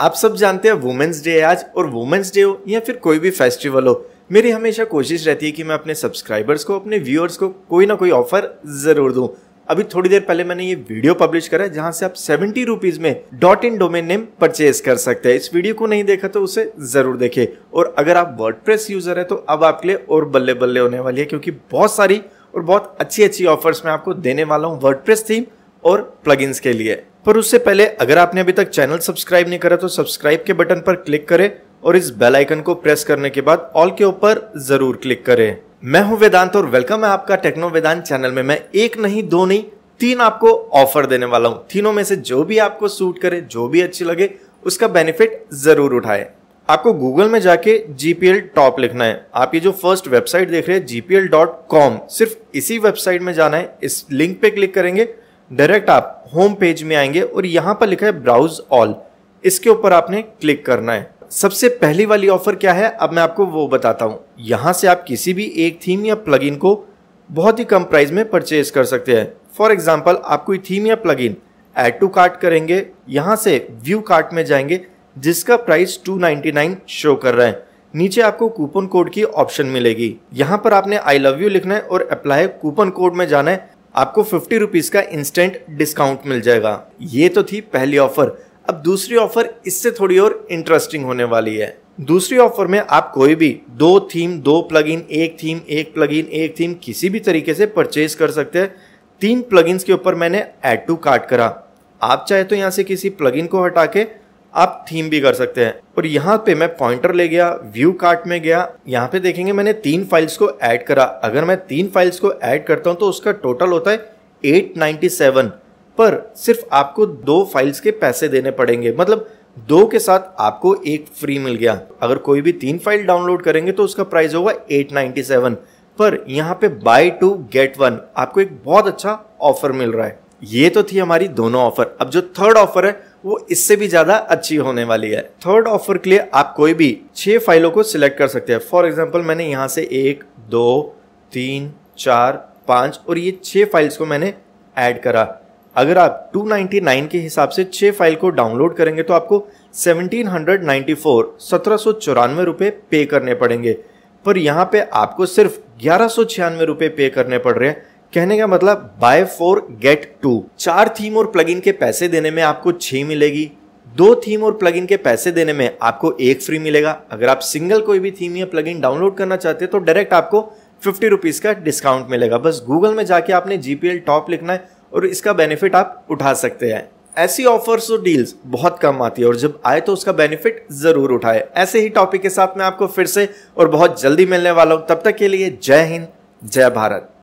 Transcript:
आप सब जानते हैं वुमेंस डे आज और वुमेंस डे हो या फिर कोई भी फेस्टिवल हो मेरी हमेशा कोशिश रहती है कि मैं अपने सब्सक्राइबर्स को अपने व्यूअर्स को कोई ना कोई ऑफर ज़रूर दूं अभी थोड़ी देर पहले मैंने ये वीडियो पब्लिश करा है जहाँ से आप सेवेंटी रुपीज़ में dot in domain name purchase कर सकते हैं इस वीडियो को नहीं देखा तो उसे ज़रूर देखे और अगर आप वर्ड यूज़र है तो अब आपके लिए और बल्ले बल्ले होने वाली है क्योंकि बहुत सारी और बहुत अच्छी अच्छी ऑफर्स मैं आपको देने वाला हूँ वर्ड थीम और प्लगइन्स के लिए पर उससे पहले अगर आपने अभी तक चैनल सब्सक्राइब नहीं करा तो सब्सक्राइब के बटन पर क्लिक करें और इस बेल आइकन को प्रेस करने के बाद ऑल के ऊपर जरूर क्लिक करें मैं हूं वेदांत और वेलकम है आपका टेक्नो वेदांत चैनल में मैं एक नहीं दो नहीं तीन आपको ऑफर देने वाला हूं तीनों में से जो भी आपको सूट करे जो भी अच्छी लगे उसका बेनिफिट जरूर उठाए आपको गूगल में जाके जीपीएल टॉप लिखना है आप ये जो फर्स्ट वेबसाइट देख रहे हैं जीपीएल डॉट कॉम सिर्फ इसी वेबसाइट में जाना है इस लिंक पे क्लिक करेंगे डायरेक्ट आप होम पेज में आएंगे और यहाँ पर लिखा है ब्राउज ऑल इसके ऊपर आपने क्लिक करना है सबसे पहली वाली ऑफर क्या है अब मैं आपको वो बताता हूँ यहाँ से आप किसी भी एक थीम या प्लगइन को बहुत ही कम प्राइस में परचेज कर सकते हैं फॉर एग्जाम्पल आप कोई थीम या प्लगइन एड टू कार्ट करेंगे यहाँ से व्यू कार्ट में जाएंगे जिसका प्राइस 299 शो कर रहा है नीचे आपको कूपन कोड की ऑप्शन मिलेगी यहाँ पर आपने आई लव यू लिखना है और अप्लाई कूपन कोड में जाना है आपको फिफ्टी रुपीज़ का इंस्टेंट डिस्काउंट मिल जाएगा ये तो थी पहली ऑफर अब दूसरी ऑफर इससे थोड़ी और इंटरेस्टिंग होने वाली है दूसरी ऑफर में आप कोई भी दो थीम दो प्लग एक थीम एक प्लग एक थीम किसी भी तरीके से परचेज कर सकते हैं तीन प्लगइन्स के ऊपर मैंने एड टू कार्ट करा आप चाहे तो यहाँ से किसी प्लगइन को हटा के आप थीम भी कर सकते हैं और यहाँ पे मैं पॉइंटर ले गया व्यू कार्ट में गया यहाँ पे देखेंगे मैंने तीन फाइल्स को ऐड करा अगर मैं तीन फाइल्स को ऐड करता हूँ तो उसका टोटल होता है 897 पर सिर्फ आपको दो फाइल्स के पैसे देने पड़ेंगे मतलब दो के साथ आपको एक फ्री मिल गया अगर कोई भी तीन फाइल डाउनलोड करेंगे तो उसका प्राइस होगा 897 पर यहाँ पे बाय टू गेट वन आपको एक बहुत अच्छा ऑफर मिल रहा है ये तो थी हमारी दोनों ऑफर अब जो थर्ड ऑफर है वो इससे भी ज़्यादा अच्छी होने वाली है थर्ड ऑफर के लिए आप कोई भी छः फाइलों को सिलेक्ट कर सकते हैं फॉर एग्जाम्पल मैंने यहाँ से एक दो तीन चार पाँच और ये छः फाइल्स को मैंने ऐड करा अगर आप 299 के हिसाब से छः फाइल को डाउनलोड करेंगे तो आपको 1794 सत्रह रुपए पे करने पड़ेंगे पर यहाँ पे आपको सिर्फ ग्यारह रुपए पे करने पड़ रहे हैं कहने का मतलब बाय फोर गेट टू चार थीम और प्लगइन के पैसे देने में आपको छह मिलेगी दो थीम और प्लगइन के पैसे देने में आपको एक फ्री मिलेगा अगर आप सिंगल कोई भी थीम या प्लगइन डाउनलोड करना चाहते हैं तो डायरेक्ट आपको फिफ्टी रुपीज़ का डिस्काउंट मिलेगा बस गूगल में जाके आपने जी टॉप लिखना है और इसका बेनिफिट आप उठा सकते हैं ऐसी ऑफर्स और डील्स बहुत कम आती है और जब आए तो उसका बेनिफिट ज़रूर उठाए ऐसे ही टॉपिक के साथ मैं आपको फिर से और बहुत जल्दी मिलने वाला हूं तब तक के लिए जय हिंद जय भारत